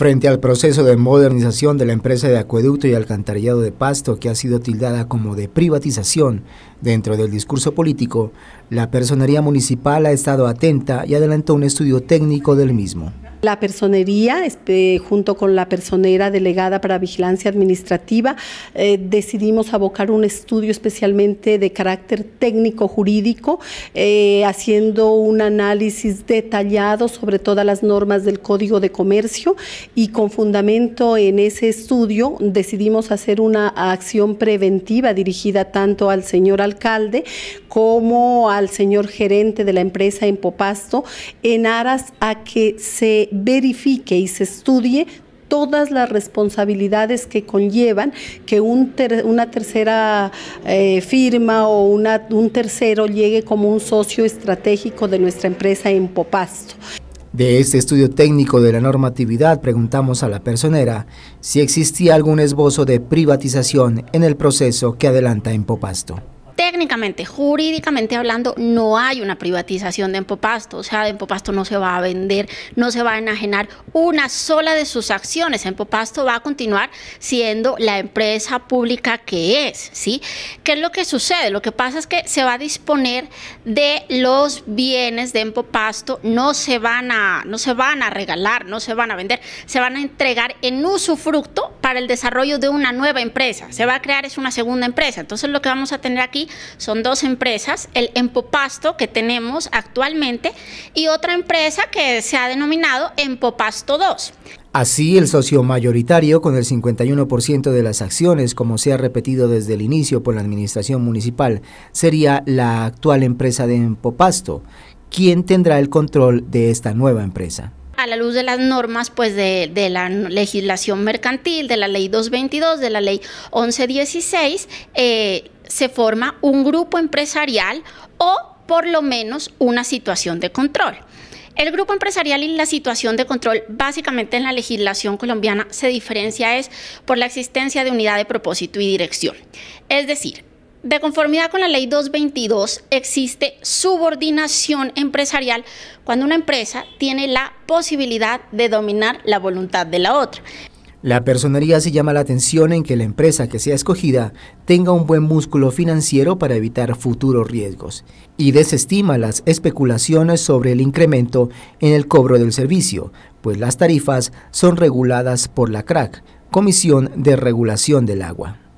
Frente al proceso de modernización de la empresa de acueducto y alcantarillado de Pasto, que ha sido tildada como de privatización dentro del discurso político, la personería municipal ha estado atenta y adelantó un estudio técnico del mismo. La personería, este, junto con la personera delegada para vigilancia administrativa, eh, decidimos abocar un estudio especialmente de carácter técnico-jurídico, eh, haciendo un análisis detallado sobre todas las normas del Código de Comercio y con fundamento en ese estudio decidimos hacer una acción preventiva dirigida tanto al señor alcalde como al señor gerente de la empresa Empopasto, en aras a que se verifique y se estudie todas las responsabilidades que conllevan que una tercera eh, firma o un tercero llegue como un socio estratégico de nuestra empresa en Popasto. De este estudio técnico de la normatividad preguntamos a la personera si existía algún esbozo de privatización en el proceso que adelanta en Popasto técnicamente, jurídicamente hablando, no hay una privatización de Empopasto. O sea, Empopasto no se va a vender, no se va a enajenar una sola de sus acciones. Empopasto va a continuar siendo la empresa pública que es, ¿sí? ¿Qué es lo que sucede? Lo que pasa es que se va a disponer de los bienes de Empopasto, no se van a, no se van a regalar, no se van a vender, se van a entregar en usufructo el desarrollo de una nueva empresa. Se va a crear es una segunda empresa. Entonces lo que vamos a tener aquí son dos empresas, el Empopasto que tenemos actualmente y otra empresa que se ha denominado Empopasto 2. Así, el socio mayoritario, con el 51% de las acciones, como se ha repetido desde el inicio por la administración municipal, sería la actual empresa de Empopasto, ¿quién tendrá el control de esta nueva empresa a la luz de las normas pues de, la legislación mercantil, de la ley 222, de la ley 1116, eh, se forma un grupo empresarial o por lo menos una situación de control. El grupo empresarial y la situación de control básicamente en la legislación colombiana se diferencia es por la existencia de unidad de propósito y dirección. Es decir, de conformidad con la ley 222, existe subordinación empresarial cuando una empresa tiene la posibilidad de dominar la voluntad de la otra. La personería se llama la atención en que la empresa que sea escogida tenga un buen músculo financiero para evitar futuros riesgos y desestima las especulaciones sobre el incremento en el cobro del servicio, pues las tarifas son reguladas por la CRAC, Comisión de Regulación del Agua.